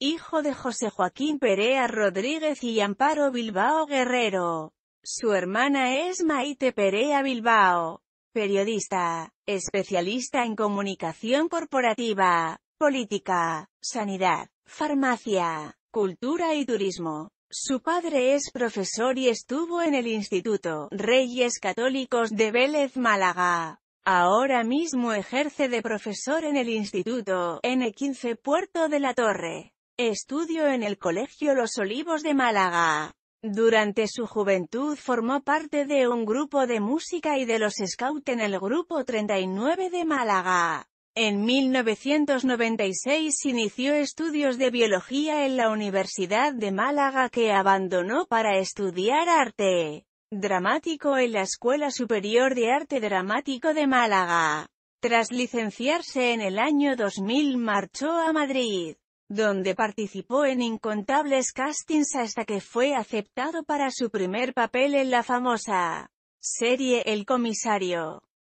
hijo de José Joaquín Perea Rodríguez y Amparo Bilbao Guerrero. Su hermana es Maite Perea Bilbao, periodista, especialista en comunicación corporativa, política, sanidad, farmacia, cultura y turismo. Su padre es profesor y estuvo en el Instituto Reyes Católicos de Vélez Málaga. Ahora mismo ejerce de profesor en el Instituto N15 Puerto de la Torre. Estudió en el Colegio Los Olivos de Málaga. Durante su juventud formó parte de un grupo de música y de los scout en el Grupo 39 de Málaga. En 1996 inició estudios de biología en la Universidad de Málaga que abandonó para estudiar arte dramático en la Escuela Superior de Arte Dramático de Málaga. Tras licenciarse en el año 2000 marchó a Madrid donde participó en incontables castings hasta que fue aceptado para su primer papel en la famosa serie El Comisario.